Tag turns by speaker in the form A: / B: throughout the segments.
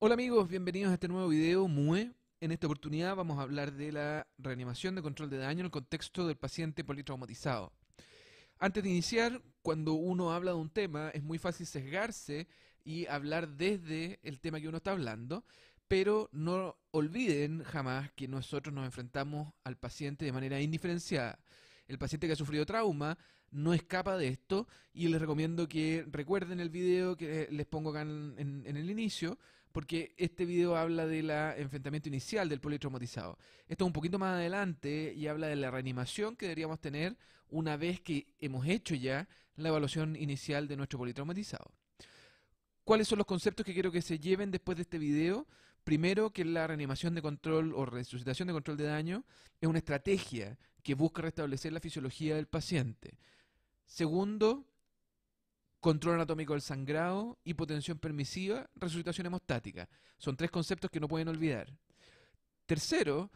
A: Hola amigos, bienvenidos a este nuevo video MUE. En esta oportunidad vamos a hablar de la reanimación de control de daño en el contexto del paciente politraumatizado. Antes de iniciar, cuando uno habla de un tema, es muy fácil sesgarse y hablar desde el tema que uno está hablando, pero no olviden jamás que nosotros nos enfrentamos al paciente de manera indiferenciada. El paciente que ha sufrido trauma no escapa de esto y les recomiendo que recuerden el video que les pongo acá en, en el inicio porque este video habla del enfrentamiento inicial del politraumatizado. Esto es un poquito más adelante y habla de la reanimación que deberíamos tener una vez que hemos hecho ya la evaluación inicial de nuestro politraumatizado. ¿Cuáles son los conceptos que quiero que se lleven después de este video? Primero, que la reanimación de control o resucitación de control de daño es una estrategia que busca restablecer la fisiología del paciente. Segundo, control anatómico del sangrado, hipotensión permisiva, resucitación hemostática. Son tres conceptos que no pueden olvidar. Tercero,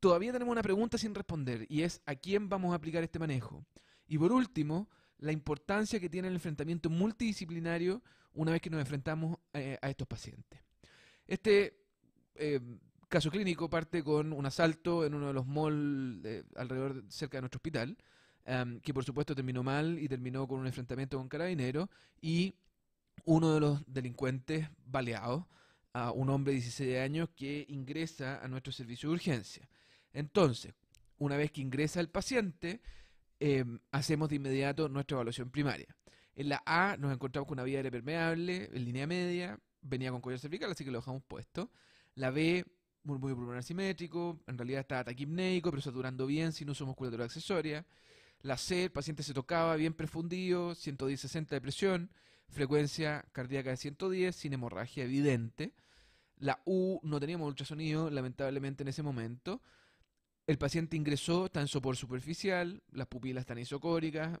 A: todavía tenemos una pregunta sin responder y es ¿a quién vamos a aplicar este manejo? Y por último, la importancia que tiene el enfrentamiento multidisciplinario una vez que nos enfrentamos eh, a estos pacientes. Este eh, caso clínico parte con un asalto en uno de los malls eh, alrededor cerca de nuestro hospital Em, que por supuesto terminó mal y terminó con un enfrentamiento con carabinero, y uno de los delincuentes baleados, a un hombre de 16 años que ingresa a nuestro servicio de urgencia. Entonces, una vez que ingresa el paciente, em, hacemos de inmediato nuestra evaluación primaria. En la A nos encontramos con una vía aérea permeable, en línea media, venía con collar cervical, así que lo dejamos puesto. La B, murmullo pulmonar simétrico, en realidad está taquipneico, pero saturando bien sin uso musculatura accesoria la C, el paciente se tocaba bien profundido, 110-60 de presión, frecuencia cardíaca de 110, sin hemorragia evidente. La U, no teníamos ultrasonido, lamentablemente, en ese momento. El paciente ingresó, está en sopor superficial, las pupilas están isocóricas,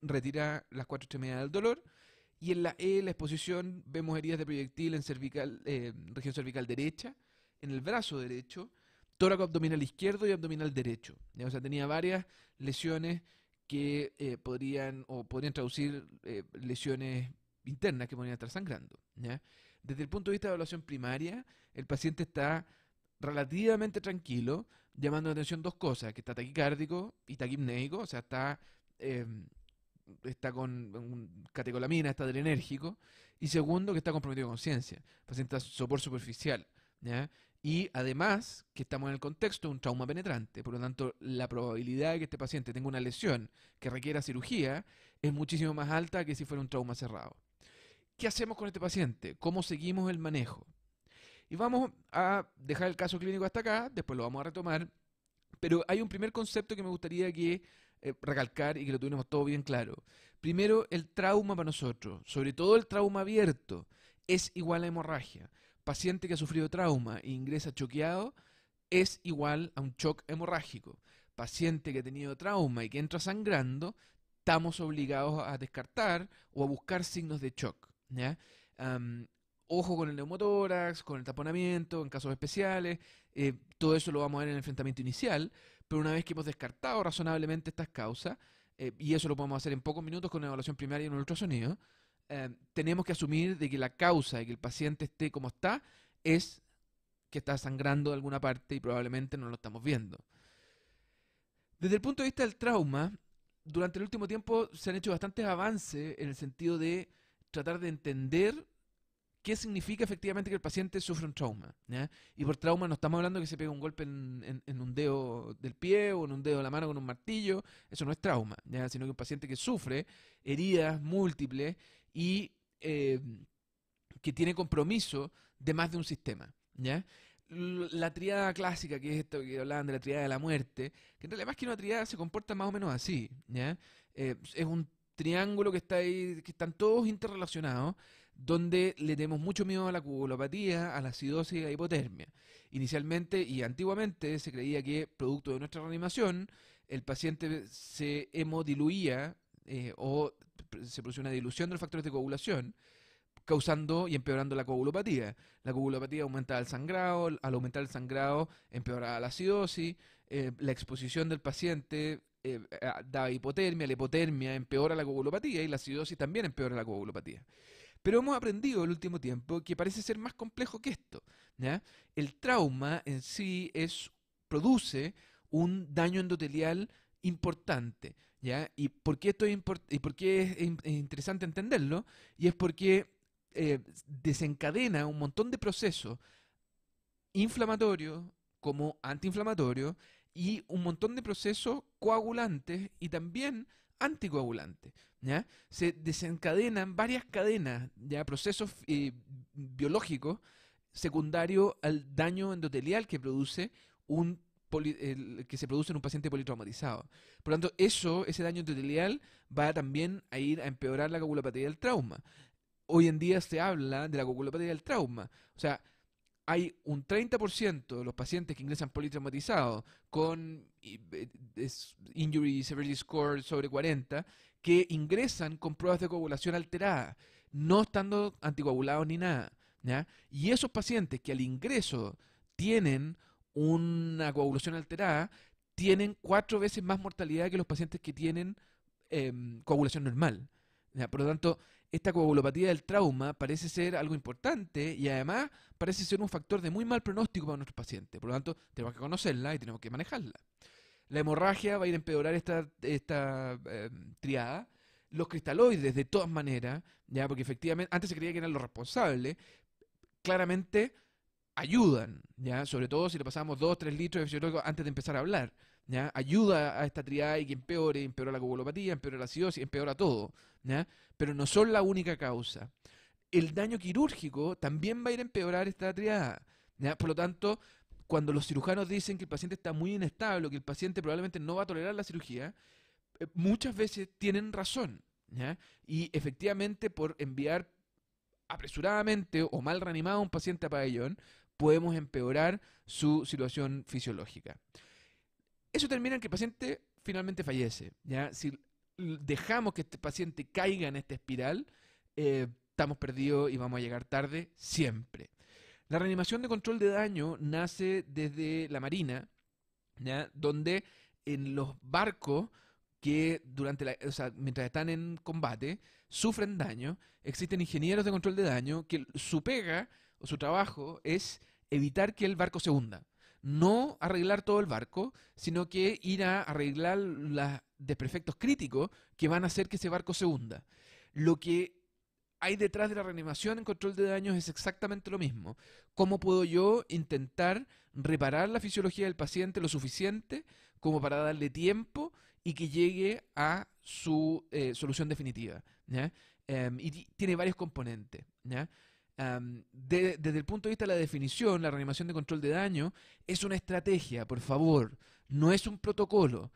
A: retira las cuatro extremidades del dolor. Y en la E, la exposición, vemos heridas de proyectil en cervical, eh, región cervical derecha, en el brazo derecho, tóraco abdominal izquierdo y abdominal derecho. O sea, tenía varias lesiones que eh, podrían o podrían traducir eh, lesiones internas que podrían estar sangrando. Desde el punto de vista de evaluación primaria, el paciente está relativamente tranquilo, llamando la atención dos cosas, que está taquicárdico y taquipneico, o sea, está, em, está con catecolamina, está adrenérgico, y segundo, que está comprometido con conciencia, el paciente está sopor superficial, ¿ya? Y además, que estamos en el contexto de un trauma penetrante, por lo tanto, la probabilidad de que este paciente tenga una lesión que requiera cirugía es muchísimo más alta que si fuera un trauma cerrado. ¿Qué hacemos con este paciente? ¿Cómo seguimos el manejo? Y vamos a dejar el caso clínico hasta acá, después lo vamos a retomar, pero hay un primer concepto que me gustaría que eh, recalcar y que lo tuviéramos todo bien claro. Primero, el trauma para nosotros, sobre todo el trauma abierto, es igual a hemorragia paciente que ha sufrido trauma e ingresa choqueado es igual a un shock hemorrágico. Paciente que ha tenido trauma y que entra sangrando, estamos obligados a descartar o a buscar signos de shock. ojo con el neumotórax, con el taponamiento, en casos especiales, eh, todo eso lo vamos a ver en el enfrentamiento inicial, pero una vez que hemos descartado razonablemente estas causas, eh, y eso lo podemos hacer en pocos minutos con una evaluación primaria y un ultrasonido, eh, tenemos que asumir de que la causa de que el paciente esté como está es que está sangrando de alguna parte y probablemente no lo estamos viendo. Desde el punto de vista del trauma, durante el último tiempo se han hecho bastantes avances en el sentido de tratar de entender qué significa efectivamente que el paciente sufre un trauma. Y por trauma no estamos hablando que se pegue un golpe en, un dedo del pie o en un dedo de la mano con un martillo. Eso no es trauma, sino que un paciente que sufre heridas múltiples y eh, que tiene compromiso de más de un sistema. ¿ya? La triada clásica, que es esto que hablaban de la triada de la muerte, que en realidad más que una triada se comporta más o menos así. ¿ya? Eh, es un triángulo que está ahí, que están todos interrelacionados, donde le tenemos mucho miedo a la cubulopatía, a la acidosis y a la hipotermia. Inicialmente y antiguamente se creía que, producto de nuestra reanimación, el paciente se hemodiluía eh, o se produce una dilución de los factores de coagulación, causando y empeorando la coagulopatía. La coagulopatía aumenta el sangrado, al aumentar el sangrado empeora la acidosis, eh, la exposición del paciente eh, da hipotermia, la hipotermia empeora la coagulopatía y la acidosis también empeora la coagulopatía. Pero hemos aprendido el último tiempo que parece ser más complejo que esto. El trauma en sí es, produce un daño endotelial importante. ¿Y por qué, esto es, y por es, interesante entenderlo? Y es porque eh, desencadena un montón de procesos inflamatorios como antiinflamatorios y un montón de procesos coagulantes y también anticoagulantes. ¿ya? Se desencadenan varias cadenas, ya procesos eh, biológicos secundarios al daño endotelial que produce un que se produce en un paciente politraumatizado. Por lo tanto, eso, ese daño endotelial, va también a ir a empeorar la coagulopatía del trauma. Hoy en día se habla de la coagulopatía del trauma. O sea, hay un 30% de los pacientes que ingresan politraumatizados con eh, injury severity score sobre 40 que ingresan con pruebas de coagulación alterada, no estando anticoagulados ni nada. Y esos pacientes que al ingreso tienen una coagulación alterada tienen cuatro veces más mortalidad que los pacientes que tienen em, coagulación normal. Por lo tanto, esta coagulopatía del trauma parece ser algo importante y además parece ser un factor de muy mal pronóstico para nuestros pacientes. Por lo tanto, tenemos que conocerla y tenemos que manejarla. La hemorragia va a ir a empeorar esta, em, triada. Los cristaloides, de todas maneras, ya porque efectivamente antes se creía que eran los responsables, claramente ayudan, ¿ya? Sobre todo si le pasamos 2, 3 litros de fisiológico antes de empezar a hablar, Ayuda a esta triada y que empeore, empeora la coagulopatía, empeora la acidosis, empeora todo, Pero no son la única causa. El daño quirúrgico también va a ir a empeorar esta triada, Por lo tanto, cuando los cirujanos dicen que el paciente está muy inestable, ...o que el paciente probablemente no va a tolerar la cirugía, eh, muchas veces tienen razón, Y efectivamente por enviar apresuradamente o mal reanimado a un paciente a pabellón, podemos empeorar su situación fisiológica. Eso termina en que el paciente finalmente fallece. ¿ya? Si dejamos que este paciente caiga en esta espiral, eh, estamos perdidos y vamos a llegar tarde siempre. La reanimación de control de daño nace desde la Marina, donde en los barcos que durante la, o sea, mientras están en combate sufren daño, existen ingenieros de control de daño que su pega su trabajo es evitar que el barco se hunda. No arreglar todo el barco, sino que ir a arreglar los desperfectos críticos que van a hacer que ese barco se hunda. Lo que hay detrás de la reanimación en control de daños es exactamente lo mismo. ¿Cómo puedo yo intentar reparar la fisiología del paciente lo suficiente como para darle tiempo y que llegue a su eh, solución definitiva? Em, y tiene varios componentes desde el punto de vista de la definición, la reanimación de control de daño es una estrategia, por favor, no es un protocolo.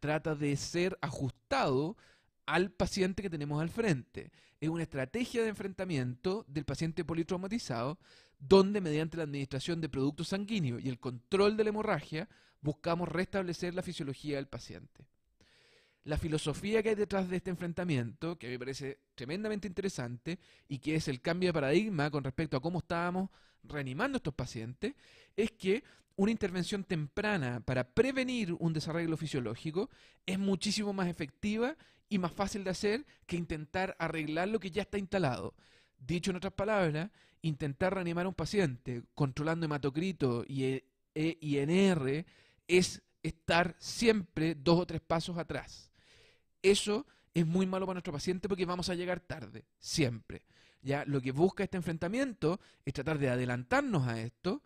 A: Trata de ser ajustado al paciente que tenemos al frente. Es una estrategia de enfrentamiento del paciente politraumatizado donde mediante la administración de productos sanguíneos y el control de la hemorragia buscamos restablecer la fisiología del paciente la filosofía que hay detrás de este enfrentamiento, que a me parece tremendamente interesante y que es el cambio de paradigma con respecto a cómo estábamos reanimando a estos pacientes, es que una intervención temprana para prevenir un desarreglo fisiológico es muchísimo más efectiva y más fácil de hacer que intentar arreglar lo que ya está instalado. Dicho en otras palabras, intentar reanimar a un paciente controlando hematocrito y ENR e es estar siempre dos o tres pasos atrás. Eso es muy malo para nuestro paciente porque vamos a llegar tarde, siempre. Ya lo que busca este enfrentamiento es tratar de adelantarnos a esto,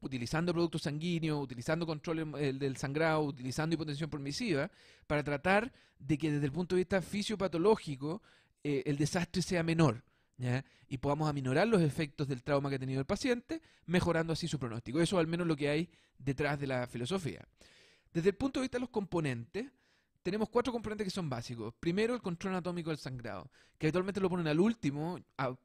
A: utilizando productos sanguíneos, utilizando control eh, del sangrado, utilizando hipotensión permisiva, para tratar de que desde el punto de vista fisiopatológico eh, el desastre sea menor. y podamos aminorar los efectos del trauma que ha tenido el paciente, mejorando así su pronóstico. Eso al menos lo que hay detrás de la filosofía. Desde el punto de vista de los componentes, tenemos cuatro componentes que son básicos. Primero, el control anatómico del sangrado, que actualmente lo ponen al último. A,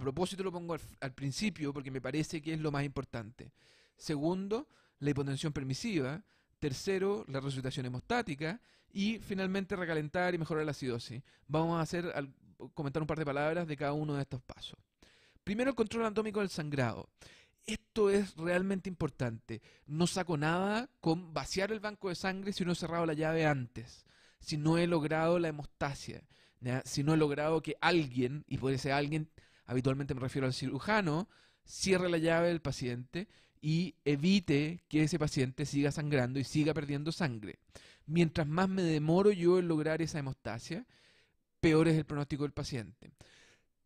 A: propósito lo pongo al, principio porque me parece que es lo más importante. Segundo, la hipotensión permisiva. Tercero, la resucitación hemostática. Y finalmente, recalentar y mejorar la acidosis. Vamos a hacer al, comentar un par de palabras de cada uno de estos pasos. Primero, el control anatómico del sangrado esto es realmente importante. No saco nada con vaciar el banco de sangre si no he cerrado la llave antes, si no he logrado la hemostasia, si no he logrado que alguien, y puede ser alguien habitualmente me refiero al cirujano, cierre la llave del paciente y evite que ese paciente siga sangrando y siga perdiendo sangre. Mientras más me demoro yo en lograr esa hemostasia, peor es el pronóstico del paciente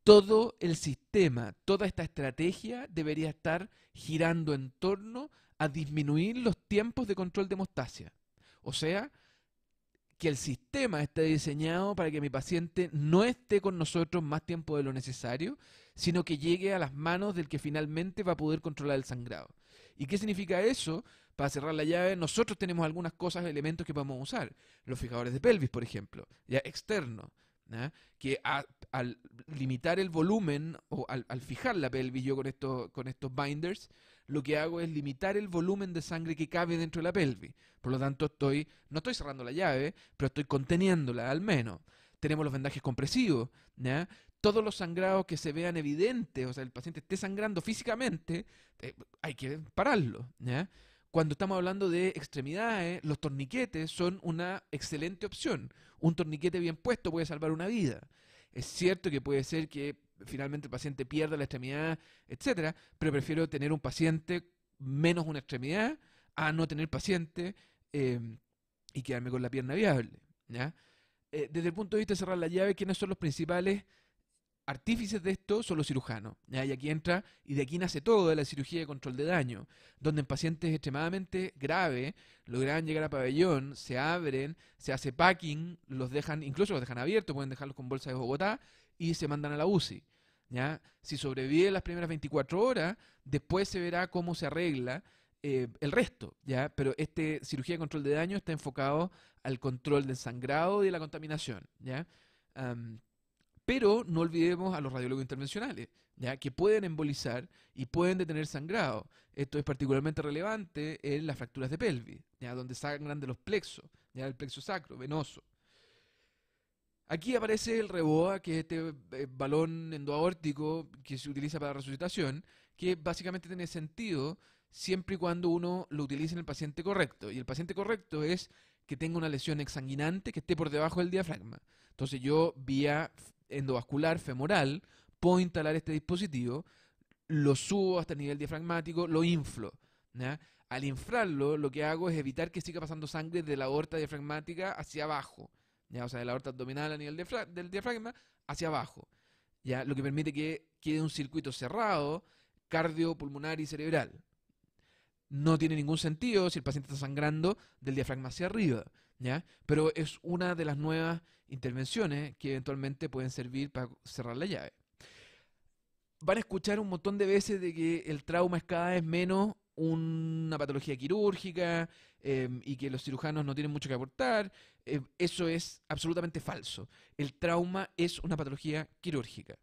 A: todo el sistema, toda esta estrategia debería estar girando en torno a disminuir los tiempos de control de hemostasia. O sea, que el sistema esté diseñado para que mi paciente no esté con nosotros más tiempo de lo necesario, sino que llegue a las manos del que finalmente va a poder controlar el sangrado. ¿Y qué significa eso? Para cerrar la llave, nosotros tenemos algunas cosas, elementos que podemos usar. Los fijadores de pelvis, por ejemplo, ya externo, ¿ah? que a, al limitar el volumen o al, fijar la pelvis yo con, estos binders, lo que hago es limitar el volumen de sangre que cabe dentro de la pelvis. Por lo tanto, estoy, no estoy cerrando la llave, pero estoy conteniéndola al menos. Tenemos los vendajes compresivos, todos los sangrados que se vean evidentes, o sea, el paciente esté sangrando físicamente, eh, hay que pararlo. Cuando estamos hablando de extremidades, los torniquetes son una excelente opción. Un torniquete bien puesto puede salvar una vida. Es cierto que puede ser que finalmente el paciente pierda la extremidad, etcétera, pero prefiero tener un paciente menos una extremidad a no tener paciente eh, y quedarme con la pierna viable. Eh, desde el punto de vista de cerrar la llave, ¿quiénes son los principales artífices de esto son los cirujanos. ¿ya? Y aquí entra, y de aquí nace todo de ¿eh? la cirugía de control de daño, donde en pacientes extremadamente graves logran llegar a pabellón, se abren, se hace packing, los dejan, incluso los dejan abiertos, pueden dejarlos con bolsa de Bogotá y se mandan a la UCI. ¿ya? Si sobrevive las primeras 24 horas, después se verá cómo se arregla. Eh, el resto, ¿ya? Pero este cirugía de control de daño está enfocado al control del sangrado y de la contaminación, ¿ya? Pero no olvidemos a los radiólogos intervencionales, ya que pueden embolizar y pueden detener sangrado. Esto es particularmente relevante en las fracturas de pelvis, ya donde sangran de los plexos, ya el plexo sacro, venoso. Aquí aparece el reboa, que es este eh, balón endoaórtico que se utiliza para la resucitación, que básicamente tiene sentido siempre y cuando uno lo utilice en el paciente correcto. Y el paciente correcto es que tenga una lesión exsanguinante que esté por debajo del diafragma. Entonces yo vía endovascular femoral, puedo instalar este dispositivo, lo subo hasta el nivel diafragmático, lo inflo. Al inflarlo, lo que hago es evitar que siga pasando sangre de la aorta diafragmática hacia abajo. O sea, de la aorta abdominal a nivel del diafragma hacia abajo. ¿ya? Lo que permite que quede un circuito cerrado, cardiopulmonar y cerebral. No tiene ningún sentido si el paciente está sangrando del diafragma hacia arriba. Pero es una de las nuevas intervenciones que eventualmente pueden servir para cerrar la llave. Van a escuchar un montón de veces de que el trauma es cada vez menos una patología quirúrgica em, y que los cirujanos no tienen mucho que aportar. Em, eso es absolutamente falso. El trauma es una patología quirúrgica.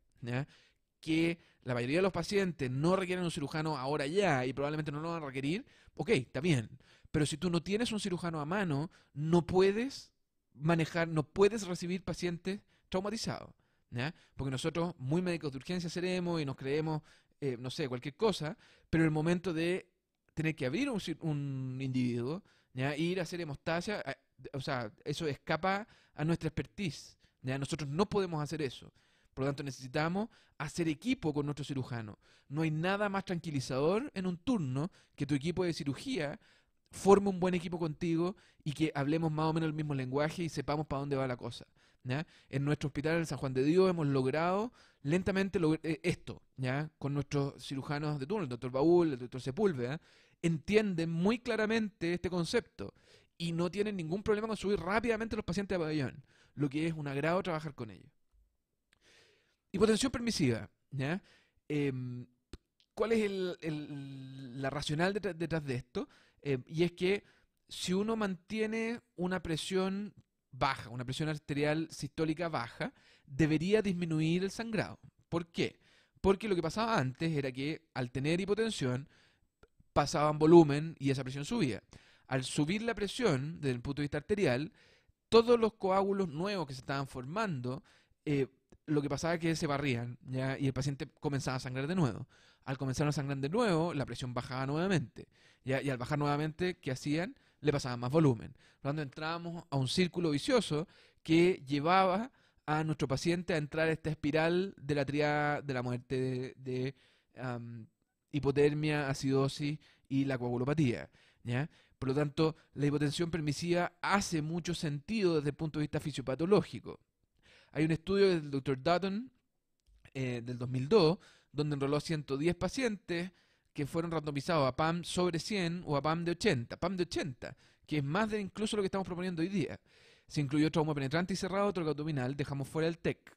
A: que la mayoría de los pacientes no requieren un cirujano ahora ya y probablemente no lo van a requerir, ok, está bien. Pero si tú no tienes un cirujano a mano, no puedes manejar, no puedes recibir pacientes traumatizados. Porque nosotros, muy médicos de urgencia, seremos y nos creemos, eh, no sé, cualquier cosa, pero el momento de tener que abrir un, individuo, ¿ya? E ir a hacer hemostasia, o sea, eso escapa a nuestra expertise. ¿ya? Nosotros no podemos hacer eso. Por lo tanto, necesitamos hacer equipo con nuestro cirujano. No hay nada más tranquilizador en un turno que tu equipo de cirugía forme un buen equipo contigo y que hablemos más o menos el mismo lenguaje y sepamos para dónde va la cosa. En nuestro hospital en San Juan de Dios hemos logrado lentamente eh, esto, ¿ya? con nuestros cirujanos de turno, el doctor Baúl, el doctor Sepúlveda, entienden muy claramente este concepto y no tienen ningún problema con subir rápidamente los pacientes a pabellón, lo que es un agrado trabajar con ellos. Hipotensión permisiva, ¿ya? Em, ¿Cuál es la racional detrás de esto? Eh, y es que si uno mantiene una presión baja, una presión arterial sistólica baja, debería disminuir el sangrado. ¿Por qué? Porque lo que pasaba antes era que al tener hipotensión pasaban volumen y esa presión subía. Al subir la presión desde el punto de vista arterial, todos los coágulos nuevos que se estaban formando, eh, lo que pasaba es que se barrían y el paciente comenzaba a sangrar de nuevo al comenzar a sangrar de nuevo, la presión bajaba nuevamente. Y, al bajar nuevamente, ¿qué hacían? Le pasaban más volumen. Por lo tanto, entrábamos a un círculo vicioso que llevaba a nuestro paciente a entrar a esta espiral de la triada de la muerte de, hipotermia, acidosis y la coagulopatía. Por lo tanto, la hipotensión permisiva hace mucho sentido desde el punto de vista fisiopatológico. Hay un estudio del doctor Dutton eh, del 2002 donde enroló 110 pacientes que fueron randomizados a PAM sobre 100 o a PAM de 80, PAM de 80, que es más de incluso lo que estamos proponiendo hoy día. Se incluyó trauma penetrante y cerrado, otro abdominal, dejamos fuera el TEC.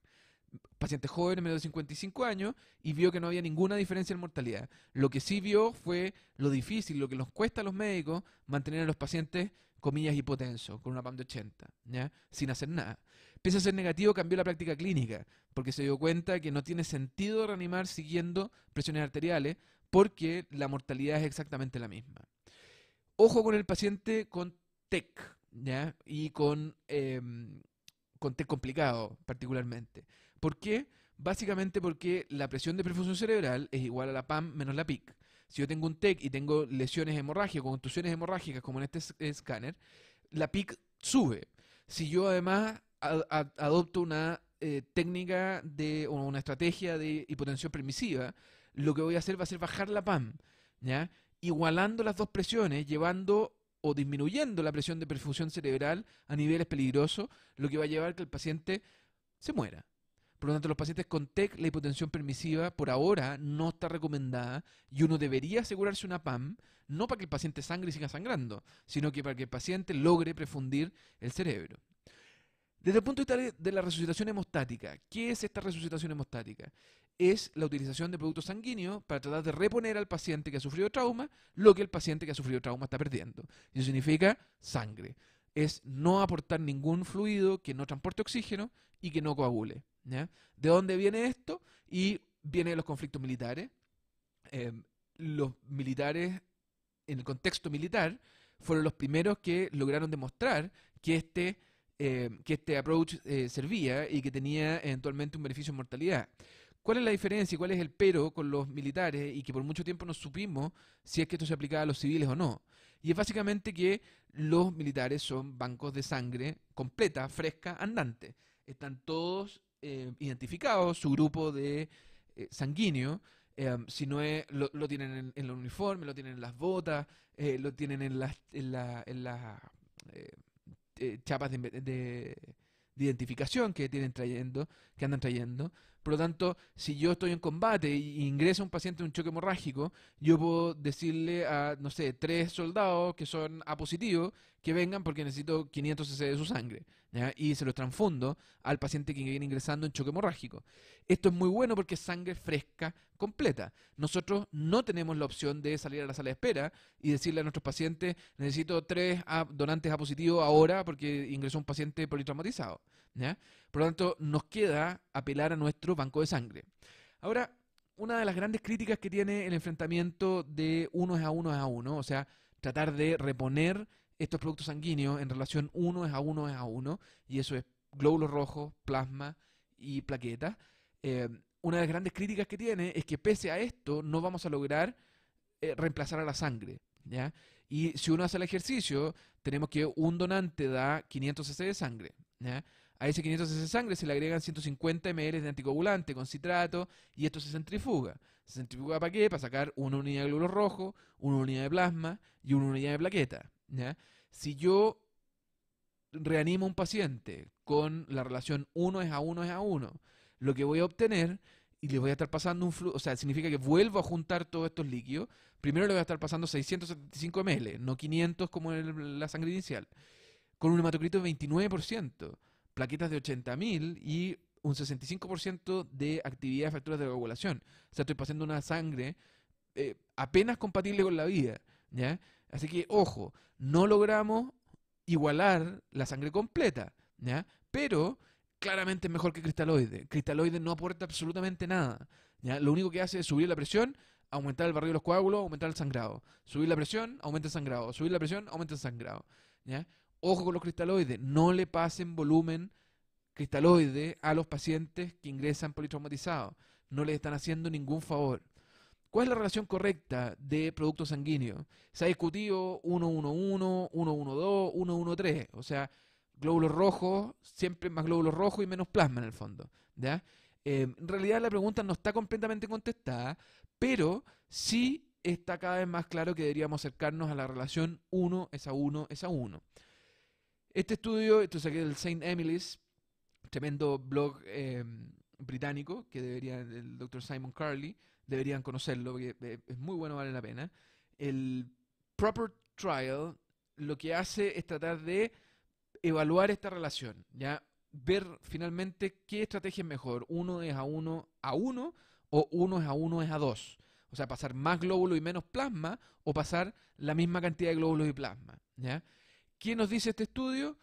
A: Pacientes jóvenes, menos de 55 años, y vio que no había ninguna diferencia en mortalidad. Lo que sí vio fue lo difícil, lo que nos cuesta a los médicos mantener a los pacientes, comillas, hipotensos, con una PAM de 80, ¿ya? sin hacer nada. Pese a ser negativo, cambió la práctica clínica, porque se dio cuenta que no tiene sentido reanimar siguiendo presiones arteriales, porque la mortalidad es exactamente la misma. Ojo con el paciente con TEC, Y con, em, TEC complicado, particularmente. ¿Por qué? Básicamente porque la presión de perfusión cerebral es igual a la PAM menos la PIC. Si yo tengo un TEC y tengo lesiones hemorrágicas, contusiones hemorrágicas, como en este escáner, la PIC sube. Si yo además adopto una eh, técnica de, o una estrategia de hipotensión permisiva, lo que voy a hacer va a ser bajar la PAM, igualando las dos presiones, llevando o disminuyendo la presión de perfusión cerebral a niveles peligrosos, lo que va a llevar a que el paciente se muera. Por lo tanto, los pacientes con TEC, la hipotensión permisiva por ahora no está recomendada y uno debería asegurarse una PAM, no para que el paciente sangre y siga sangrando, sino que para que el paciente logre prefundir el cerebro. Desde el punto de vista de la resucitación hemostática, ¿qué es esta resucitación hemostática? Es la utilización de productos sanguíneos para tratar de reponer al paciente que ha sufrido trauma lo que el paciente que ha sufrido trauma está perdiendo. eso significa sangre. Es no aportar ningún fluido que no transporte oxígeno y que no coagule. ¿De dónde viene esto? Y viene de los conflictos militares. Em, los militares, en el contexto militar, fueron los primeros que lograron demostrar que este eh, que este approach eh, servía y que tenía eventualmente un beneficio en mortalidad. ¿Cuál es la diferencia y cuál es el pero con los militares y que por mucho tiempo no supimos si es que esto se aplicaba a los civiles o no? Y es básicamente que los militares son bancos de sangre completa, fresca, andante. Están todos eh, identificados, su grupo de sanguíneo. si no es, lo, tienen en, los el uniforme, lo tienen en las botas, lo tienen en las, en eh, chapas de, de, de, identificación que tienen trayendo, que andan trayendo, por lo tanto, si yo estoy en combate y e ingresa un paciente en un choque hemorrágico, yo puedo decirle a, no sé, tres soldados que son A positivos que vengan porque necesito 500 cc de su sangre. ¿ya? Y se los transfundo al paciente que viene ingresando en choque hemorrágico. Esto es muy bueno porque es sangre fresca completa. Nosotros no tenemos la opción de salir a la sala de espera y decirle a nuestros pacientes, necesito tres donantes A positivo ahora porque ingresó un paciente politraumatizado. ¿ya? Por lo tanto, nos queda apelar a nuestro banco de sangre. Ahora, una de las grandes críticas que tiene el enfrentamiento de uno es a uno es a uno, o sea, tratar de reponer estos productos sanguíneos en relación uno es a uno es a uno, y eso es glóbulos rojos, plasma y plaquetas. Eh, una de las grandes críticas que tiene es que pese a esto no vamos a lograr eh, reemplazar a la sangre. ¿ya? Y si uno hace el ejercicio, tenemos que un donante da 500 cc de sangre. ¿ya? A ese 500 de sangre se le agregan 150 ml de anticoagulante con citrato y esto se centrifuga. ¿Se centrifuga para qué? Para sacar una unidad de glóbulos rojos, una unidad de plasma y una unidad de plaqueta. Si yo reanimo a un paciente con la relación 1 es a 1 es a 1, lo que voy a obtener y le voy a estar pasando un flujo, o sea, significa que vuelvo a juntar todos estos líquidos. Primero le voy a estar pasando 675 ml, no 500 como en la sangre inicial, con un hematocrito de 29% plaquetas de 80.000 y un 65% de actividad de facturas de coagulación. O sea, estoy pasando una sangre eh, apenas compatible con la vida. ¿ya? Así que, ojo, no logramos igualar la sangre completa, ¿ya? pero claramente mejor que cristaloide. Cristaloide no aporta absolutamente nada. ¿ya? Lo único que hace es subir la presión, aumentar el barrio de los coágulos, aumentar el sangrado. Subir la presión, aumenta el sangrado. Subir la presión, aumenta el sangrado. ¿ya? ojo con los cristaloides, no le pasen volumen cristaloide a los pacientes que ingresan politraumatizados. No les están haciendo ningún favor. ¿Cuál es la relación correcta de producto sanguíneo? Se ha discutido 111, 112, 113. O sea, glóbulos rojos, siempre más glóbulos rojos y menos plasma en el fondo. ¿ya? Em, en realidad la pregunta no está completamente contestada, pero sí está cada vez más claro que deberíamos acercarnos a la relación 1 es 1 es 1. Este estudio, esto es del St. Emily's, tremendo blog eh, británico que debería, el doctor Simon Carley, deberían conocerlo, porque eh, es muy bueno, vale la pena. El Proper Trial lo que hace es tratar de evaluar esta relación, ¿ya? Ver finalmente qué estrategia es mejor, uno es a uno a uno o uno es a uno es a dos. O sea, pasar más glóbulos y menos plasma o pasar la misma cantidad de glóbulos y plasma, ¿ya? ¿Quién nos dice este estudio?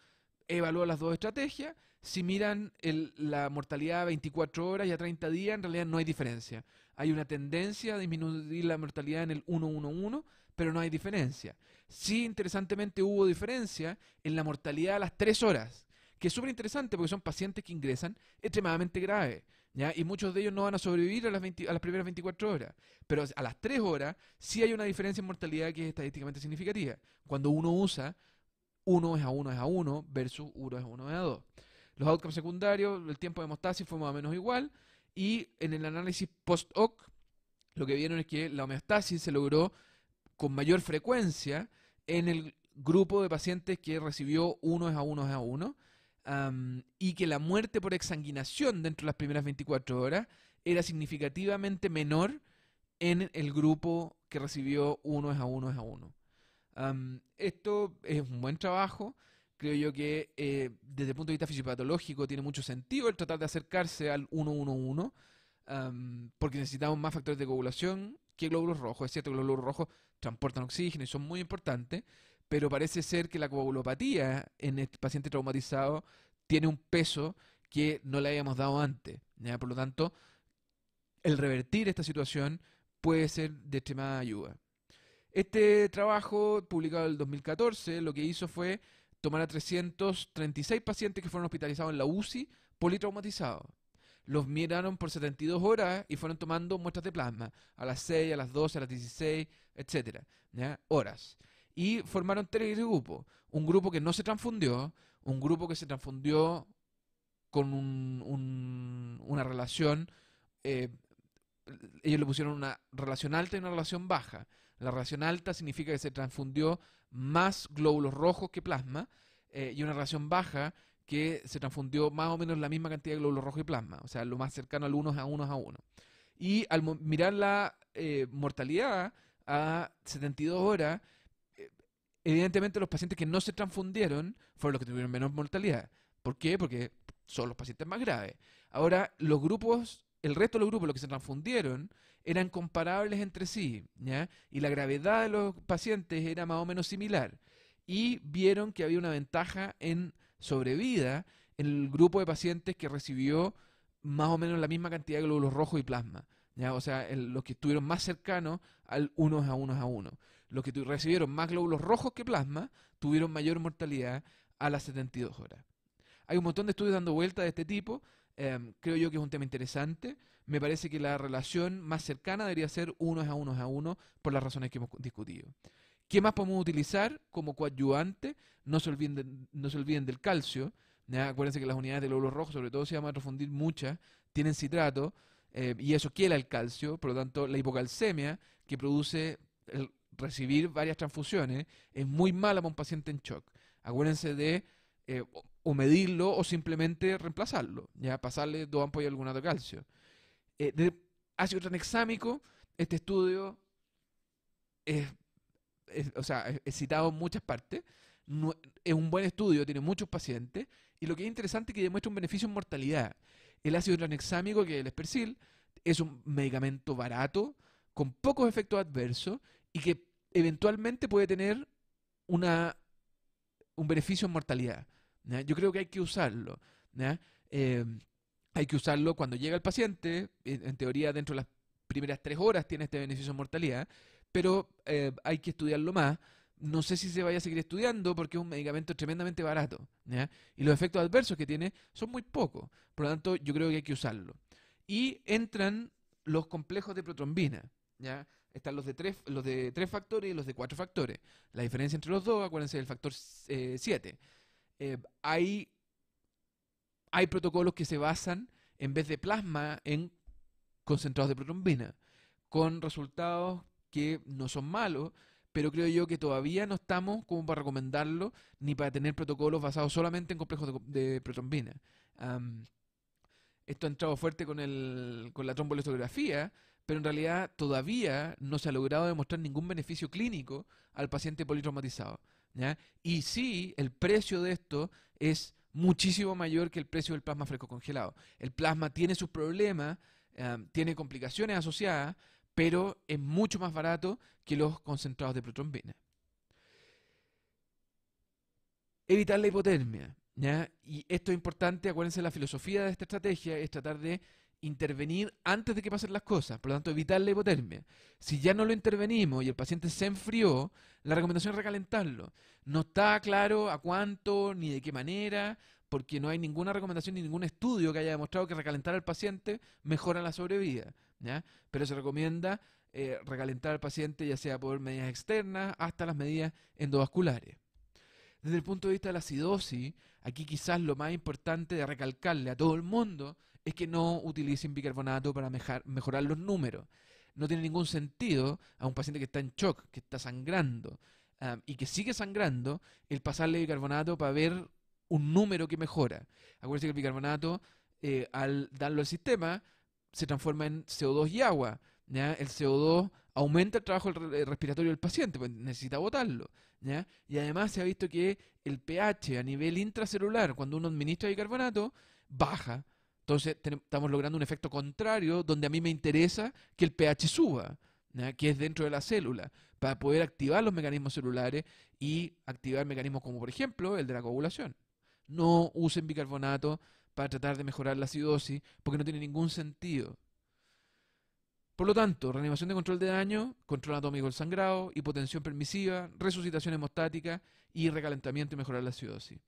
A: Evalúa las dos estrategias. Si miran la mortalidad a 24 horas y a 30 días, en realidad no hay diferencia. Hay una tendencia a disminuir la mortalidad en el 111, pero no hay diferencia. Sí, interesantemente hubo diferencia en la mortalidad a las 3 horas, que es súper interesante porque son pacientes que ingresan extremadamente graves. Y muchos de ellos no van a sobrevivir a las, a las, primeras 24 horas. Pero a las 3 horas sí hay una diferencia en mortalidad que es estadísticamente significativa. Cuando uno usa 1 es a 1 es a 1 versus 1 es a 1 es a 2. Los outcomes secundarios, el tiempo de hemostasis fue más o menos igual. Y en el análisis post-hoc, lo que vieron es que la homeostasis se logró con mayor frecuencia en el grupo de pacientes que recibió 1 es a 1 es a 1. y que la muerte por exanguinación dentro de las primeras 24 horas era significativamente menor en el grupo que recibió 1 es a 1 es a 1 esto es un buen trabajo. Creo yo que eh, desde el punto de vista fisiopatológico tiene mucho sentido el tratar de acercarse al 111, porque necesitamos más factores de coagulación que glóbulos rojos. Es cierto que los glóbulos rojos transportan oxígeno y son muy importantes, pero parece ser que la coagulopatía en el este paciente traumatizado tiene un peso que no le habíamos dado antes. Por lo tanto, el revertir esta situación puede ser de extremada ayuda. Este trabajo, publicado en el 2014, lo que hizo fue tomar a 336 pacientes que fueron hospitalizados en la UCI politraumatizados. Los miraron por 72 horas y fueron tomando muestras de plasma a las 6, a las 12, a las 16, etcétera, Horas. Y formaron tres grupos. Un grupo que no se transfundió, un grupo que se transfundió con una relación, eh, ellos le pusieron una relación alta y una relación baja. La relación alta significa que se transfundió más glóbulos rojos que plasma eh, y una relación baja que se transfundió más o menos la misma cantidad de glóbulos rojos y plasma, o sea, lo más cercano al 1 a 1 a 1. Y al mirar la eh, mortalidad a 72 horas, eh, evidentemente los pacientes que no se transfundieron fueron los que tuvieron menos mortalidad. ¿Por qué? Porque son los pacientes más graves. Ahora, los grupos el resto de los grupos, los que se transfundieron, eran comparables entre sí, ¿ya? y la gravedad de los pacientes era más o menos similar. Y vieron que había una ventaja en sobrevida en el grupo de pacientes que recibió más o menos la misma cantidad de glóbulos rojos y plasma. O sea, los que estuvieron más cercanos al unos a unos a uno. Los que recibieron más glóbulos rojos que plasma tuvieron mayor mortalidad a las 72 horas. Hay un montón de estudios dando vueltas de este tipo Em, creo yo que es un tema interesante. Me parece que la relación más cercana debería ser unos a unos a uno por las razones que hemos discutido. ¿Qué más podemos utilizar como coadyuvante? No se olviden, del calcio. Acuérdense que las unidades del óvulo rojo, sobre todo si vamos a refundir muchas, tienen citrato em, y eso quiela el calcio. Por lo tanto, la hipocalcemia que produce recibir varias transfusiones es muy mala para un paciente en shock. Acuérdense de eh, o medirlo o simplemente reemplazarlo, ya pasarle dos ampollas de algún de calcio. el eh, ácido tranexámico, este estudio es, citado en muchas partes, es un buen estudio, tiene muchos pacientes, y lo que es interesante es que demuestra un beneficio en mortalidad. El ácido tranexámico, que es el espercil, es un medicamento barato, con pocos efectos adversos, y que eventualmente puede tener una, un beneficio en mortalidad. Yo creo que hay que usarlo. Em, hay que usarlo cuando llega el paciente, en, teoría dentro de las primeras tres horas tiene este beneficio de mortalidad, pero eh, hay que estudiarlo más. No sé si se vaya a seguir estudiando porque es un medicamento tremendamente barato y los efectos adversos que tiene son muy pocos. Por lo tanto, yo creo que hay que usarlo. Y entran los complejos de protrombina. Están los de, tres, los de tres factores y los de cuatro factores. La diferencia entre los dos, acuérdense del factor 7. Eh, eh, hay, hay protocolos que se basan en vez de plasma en concentrados de protrombina, con resultados que no son malos, pero creo yo que todavía no estamos como para recomendarlo ni para tener protocolos basados solamente en complejos de, protrombina. esto ha entrado fuerte con, la trombolistografía, pero en realidad todavía no se ha logrado demostrar ningún beneficio clínico al paciente politraumatizado. Y sí, el precio de esto es muchísimo mayor que el precio del plasma fresco congelado. El plasma tiene sus problemas, eh, tiene complicaciones asociadas, pero es mucho más barato que los concentrados de protrombina. Evitar la hipotermia. Y esto es importante, acuérdense, la filosofía de esta estrategia es tratar de intervenir antes de que pasen las cosas, por lo tanto evitar la hipotermia. Si ya no lo intervenimos y el paciente se enfrió, la recomendación es recalentarlo. No está claro a cuánto ni de qué manera, porque no hay ninguna recomendación ni ningún estudio que haya demostrado que recalentar al paciente mejora la sobrevida, pero se recomienda eh, recalentar al paciente ya sea por medidas externas hasta las medidas endovasculares. Desde el punto de vista de la acidosis, aquí quizás lo más importante de recalcarle a todo el mundo es que no utilicen bicarbonato para mejorar los números. No tiene ningún sentido a un paciente que está en shock, que está sangrando ah, y que sigue sangrando, el pasarle bicarbonato para ver un número que mejora. Acuérdense que el bicarbonato, eh, al darlo al sistema, se transforma en CO2 y agua. El CO2 aumenta el trabajo eh, respiratorio del paciente, pues necesita botarlo. ¿ya? Y además se ha visto que el pH a nivel intracelular, cuando uno administra bicarbonato, baja. Entonces estamos logrando un efecto contrario donde a mí me interesa que el pH suba, que es dentro de la célula, para poder activar los mecanismos celulares y activar mecanismos como por ejemplo el de la coagulación. No usen bicarbonato para tratar de mejorar la acidosis porque no tiene ningún sentido. Por lo tanto, reanimación de control de daño, control anatómico del sangrado, hipotensión permisiva, resucitación hemostática y recalentamiento y mejorar la acidosis.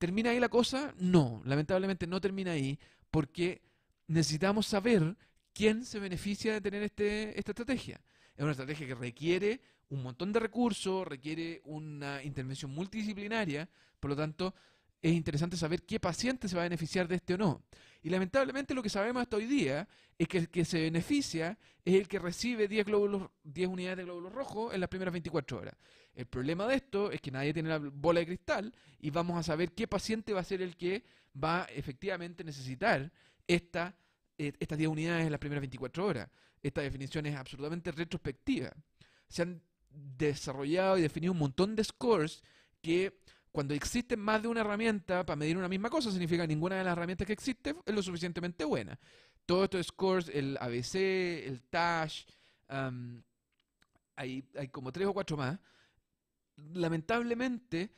A: ¿Termina ahí la cosa? No, lamentablemente no termina ahí, porque necesitamos saber quién se beneficia de tener este, esta estrategia. Es una estrategia que requiere un montón de recursos, requiere una intervención multidisciplinaria, por lo tanto, es interesante saber qué paciente se va a beneficiar de este o no. Y lamentablemente lo que sabemos hasta hoy día es que el que se beneficia es el que recibe 10, glóbulos, unidades de glóbulos rojos en las primeras 24 horas. El problema de esto es que nadie tiene la bola de cristal y vamos a saber qué paciente va a ser el que va efectivamente necesitar esta, eh, estas 10 unidades en las primeras 24 horas. Esta definición es absolutamente retrospectiva. Se han desarrollado y definido un montón de scores que cuando existen más de una herramienta para medir una misma cosa, significa que ninguna de las herramientas que existe es lo suficientemente buena. Todos estos scores, el ABC, el TASH, hay, hay como tres o cuatro más, lamentablemente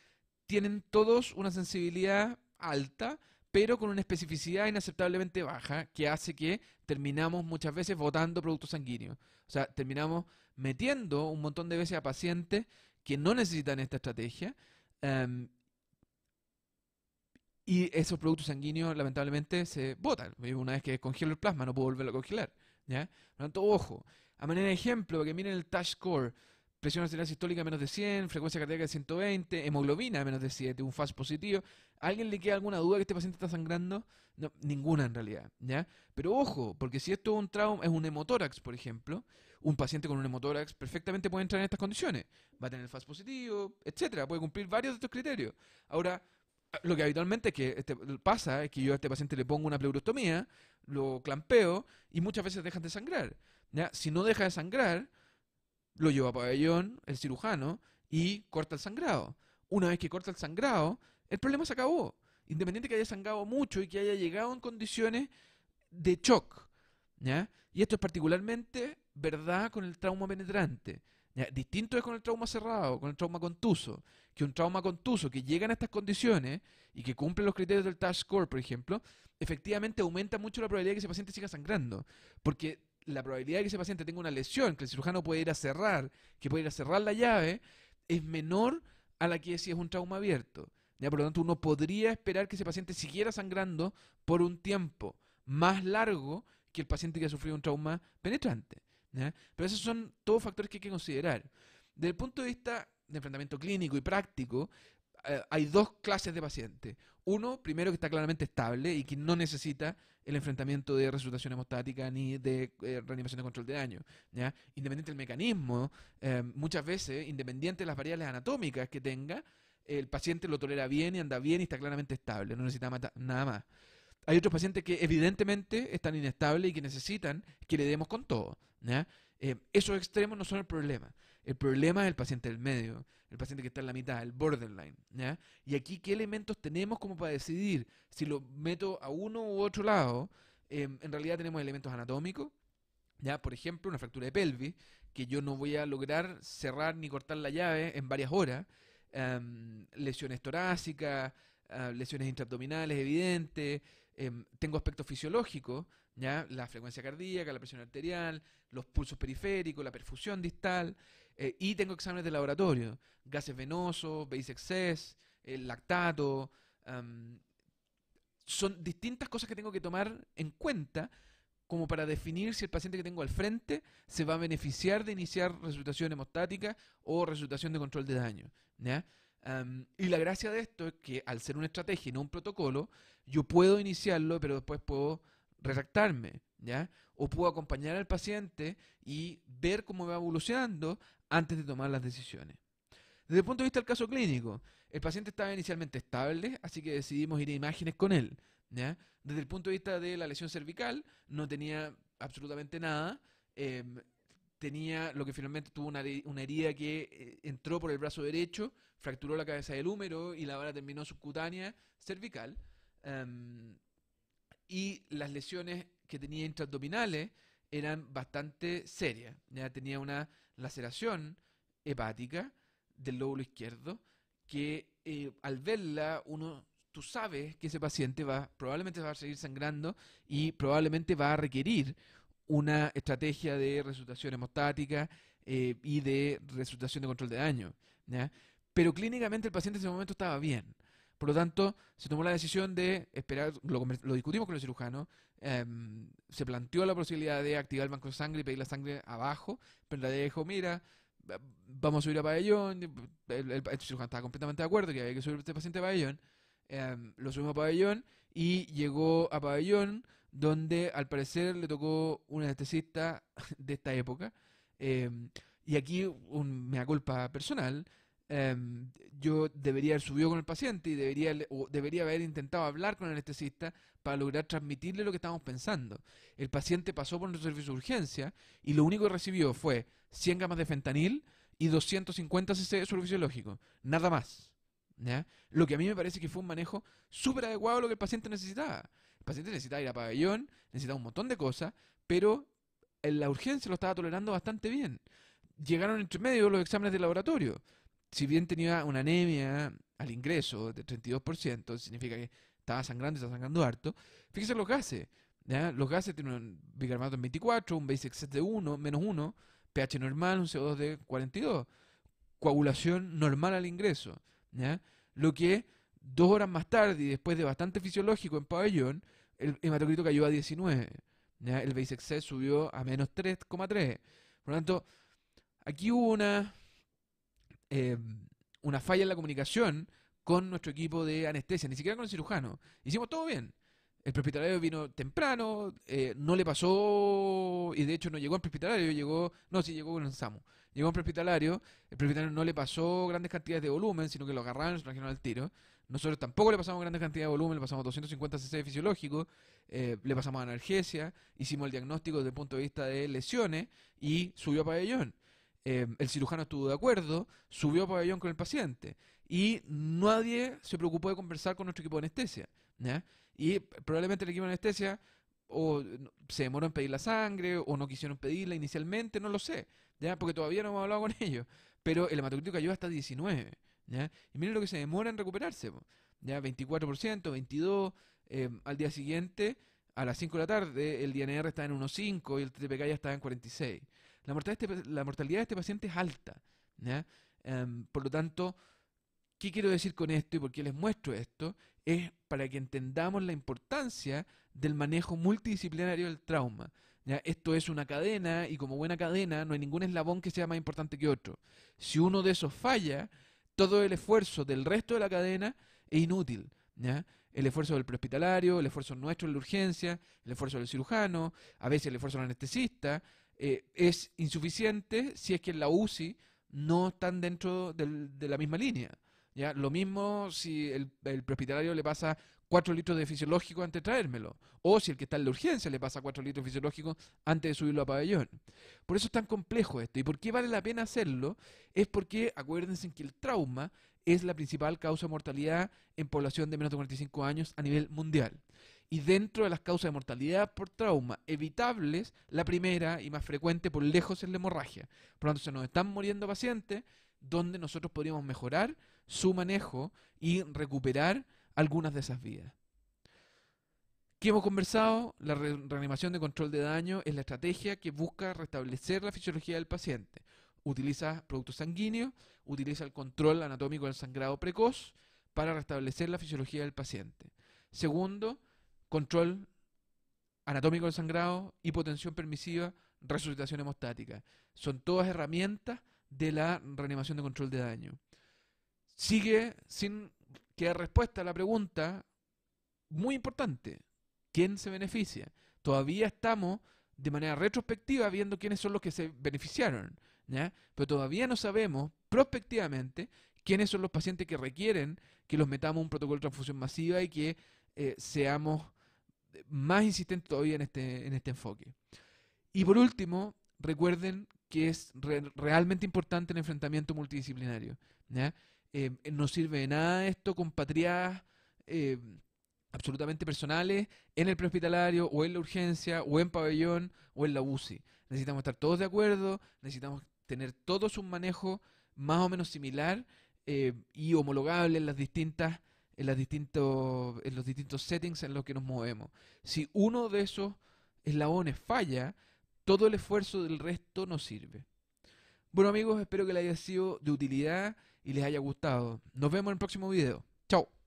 A: tienen todos una sensibilidad alta, pero con una especificidad inaceptablemente baja que hace que terminamos muchas veces votando productos sanguíneos. O sea, terminamos metiendo un montón de veces a pacientes que no necesitan esta estrategia Em, y esos productos sanguíneos, lamentablemente, se botan. Una vez que congelo el plasma, no puedo volverlo a congelar. ¿ya? Por lo tanto, ojo. A manera de ejemplo, que miren el touch score. Presión arterial sistólica menos de 100, frecuencia cardíaca de 120, hemoglobina menos de 7, un FAS positivo. alguien le queda alguna duda que este paciente está sangrando? No, ninguna en realidad, ¿ya? Pero ojo, porque si esto es un trauma, es un hemotórax, por ejemplo, un paciente con un hemotórax perfectamente puede entrar en estas condiciones. Va a tener FAS positivo, etcétera. Puede cumplir varios de estos criterios. Ahora, ah, lo que habitualmente que este, pasa es que yo a este paciente le pongo una pleurostomía, lo clampeo y muchas veces dejan de sangrar. Si no deja de sangrar, lo lleva a pabellón el cirujano y corta el sangrado. Una vez que corta el sangrado, el problema se acabó. Independiente que haya sangrado mucho y que haya llegado en condiciones de shock. Y esto es particularmente verdad con el trauma penetrante. Distinto es con el trauma cerrado, con el trauma contuso, que un trauma contuso que llega a estas condiciones y que cumple los criterios del Task Score, por ejemplo, efectivamente aumenta mucho la probabilidad de que ese paciente siga sangrando, porque la probabilidad de que ese paciente tenga una lesión, que el cirujano puede ir a cerrar, que puede ir a cerrar la llave, es menor a la que si es un trauma abierto. Por lo tanto, uno podría esperar que ese paciente siguiera sangrando por un tiempo más largo que el paciente que ha sufrido un trauma penetrante. Pero esos son todos factores que hay que considerar. Desde el punto de vista de enfrentamiento clínico y práctico, eh, hay dos clases de pacientes. Uno, primero, que está claramente estable y que no necesita el enfrentamiento de resucitación hemostática ni de eh, reanimación de control de daño. Independiente del mecanismo, eh, muchas veces, independiente de las variables anatómicas que tenga, el paciente lo tolera bien y anda bien y está claramente estable, no necesita nada más hay otros pacientes que evidentemente están inestables y que necesitan que le demos con todo. Eh, esos extremos no son el problema. El problema es el paciente del medio, el paciente que está en la mitad, el borderline. Y aquí, ¿qué elementos tenemos como para decidir si lo meto a uno u otro lado? Eh, en realidad tenemos elementos anatómicos, Por ejemplo, una fractura de pelvis, que yo no voy a lograr cerrar ni cortar la llave en varias horas, em, lesiones torácicas, eh, lesiones intraabdominales evidentes, Em, tengo aspectos fisiológicos, ¿ya? la frecuencia cardíaca, la presión arterial, los pulsos periféricos, la perfusión distal, eh, y tengo exámenes de laboratorio, gases venosos, base excess, el eh, lactato. Em, son distintas cosas que tengo que tomar en cuenta como para definir si el paciente que tengo al frente se va a beneficiar de iniciar resultación hemostática o resultación de control de daño y la gracia de esto es que al ser una estrategia y no un protocolo, yo puedo iniciarlo, pero después puedo retractarme, ¿ya? O puedo acompañar al paciente y ver cómo va evolucionando antes de tomar las decisiones. Desde el punto de vista del caso clínico, el paciente estaba inicialmente estable, así que decidimos ir a imágenes con él. ¿ya? Desde el punto de vista de la lesión cervical, no tenía absolutamente nada. Em, tenía lo que finalmente tuvo una, una herida que eh, entró por el brazo derecho, fracturó la cabeza del húmero y la bala terminó subcutánea cervical. Em, y las lesiones que tenía intraabdominales eran bastante serias. tenía una laceración hepática del lóbulo izquierdo que eh, al verla uno tú sabes que ese paciente va probablemente va a seguir sangrando y probablemente va a requerir una estrategia de resultación hemostática eh, y de resultación de control de daño. Pero clínicamente el paciente en ese momento estaba bien. Por lo tanto, se tomó la decisión de esperar, lo, discutimos con el cirujano, em, se planteó la posibilidad de activar el banco de sangre y pedir la sangre abajo, pero la dejo, mira, vamos a subir a pabellón, el, cirujano estaba completamente de acuerdo que había que subir a este paciente a pabellón, em, lo subimos a pabellón y llegó a pabellón, donde al parecer le tocó un anestesista de esta época. Em, y aquí me da culpa personal. Em, yo debería haber subido con el paciente y debería, debería haber intentado hablar con el anestesista para lograr transmitirle lo que estábamos pensando. El paciente pasó por nuestro servicio de urgencia y lo único que recibió fue 100 gamas de fentanil y 250 cc de suero fisiológico. Nada más. Lo que a mí me parece que fue un manejo súper adecuado a lo que el paciente necesitaba. El paciente necesitaba ir a pabellón, necesitaba un montón de cosas, pero la urgencia lo estaba tolerando bastante bien. Llegaron entre medio los exámenes de laboratorio. Si bien tenía una anemia al ingreso de 32%, significa que estaba sangrando y está sangrando harto, fíjense los gases. Los gases tienen un bicarbonato en 24, un base set de 1, menos 1, pH normal, un CO2 de 42, coagulación normal al ingreso. ¿ya? Lo que Dos horas más tarde y después de bastante fisiológico en pabellón, el hematocrito cayó a 19. El base excess subió a menos 3,3. Por lo tanto, aquí hubo una, eh, una falla en la comunicación con nuestro equipo de anestesia, ni siquiera con el cirujano. Hicimos todo bien. El prehospitalario vino temprano, eh, no le pasó, y de hecho no llegó al prehospitalario llegó, no, sí llegó con el SAMU. Llegó al prehospitalario el propietario no le pasó grandes cantidades de volumen, sino que lo agarraron y lo trajeron al tiro. Nosotros tampoco le pasamos grandes cantidad de volumen, le pasamos 250 cc fisiológico, eh, le pasamos analgesia, hicimos el diagnóstico desde el punto de vista de lesiones y subió a pabellón. Eh, el cirujano estuvo de acuerdo, subió a pabellón con el paciente y nadie se preocupó de conversar con nuestro equipo de anestesia. Y probablemente el equipo de anestesia o se demoró en pedir la sangre o no quisieron pedirla inicialmente, no lo sé, ya porque todavía no hemos hablado con ellos. Pero el hematocrítico cayó hasta 19. Y miren lo que se demora en recuperarse, ¿ya? 24%, 22%, eh, al día siguiente, a las 5 de la tarde, el DNR está en 1.5 y el TPK ya está en 46. Este la mortalidad de este, paciente es alta, em, por lo tanto, ¿qué quiero decir con esto y por qué les muestro esto? Es para que entendamos la importancia del manejo multidisciplinario del trauma. Esto es una cadena y como buena cadena no hay ningún eslabón que sea más importante que otro. Si uno de esos falla, todo el esfuerzo del resto de la cadena es inútil. ¿ya? El esfuerzo del prehospitalario, el esfuerzo nuestro en la urgencia, el esfuerzo del cirujano, a veces el esfuerzo del anestesista, eh, es insuficiente si es que en la UCI no están dentro de la misma línea. ¿ya? Lo mismo si el, el prehospitalario le pasa 4 litros de fisiológico antes de traérmelo. O si el que está en la urgencia le pasa 4 litros de fisiológico antes de subirlo a pabellón. Por eso es tan complejo esto. ¿Y por qué vale la pena hacerlo? Es porque acuérdense que el trauma es la principal causa de mortalidad en población de menos de 45 años a nivel mundial. Y dentro de las causas de mortalidad por trauma evitables, la primera y más frecuente por lejos es la hemorragia. Por lo tanto, se nos están muriendo pacientes donde nosotros podríamos mejorar su manejo y recuperar algunas de esas vías. ¿Qué hemos conversado? La reanimación de control de daño es la estrategia que busca restablecer la fisiología del paciente. Utiliza productos sanguíneos, utiliza el control anatómico del sangrado precoz para restablecer la fisiología del paciente. Segundo, control anatómico del sangrado, hipotensión permisiva, resucitación hemostática. Son todas herramientas de la reanimación de control de daño. Sigue sin que respuesta a la pregunta muy importante, ¿quién se beneficia? Todavía estamos de manera retrospectiva viendo quiénes son los que se beneficiaron, pero todavía no sabemos prospectivamente quiénes son los pacientes que requieren que los metamos un protocolo de transfusión masiva y que eh, seamos más insistentes todavía en este, en este enfoque. Y por último, recuerden que es realmente importante el enfrentamiento multidisciplinario. ¿ya? Eh, no sirve de nada esto con patrias eh, absolutamente personales en el prehospitalario o en la urgencia o en pabellón o en la UCI. Necesitamos estar todos de acuerdo, necesitamos tener todos un manejo más o menos similar eh, y homologable en las distintas en, las distintos, en los distintos settings en los que nos movemos. Si uno de esos eslabones falla, todo el esfuerzo del resto no sirve. Bueno amigos, espero que les haya sido de utilidad y les haya gustado. Nos vemos en el próximo video. Chao.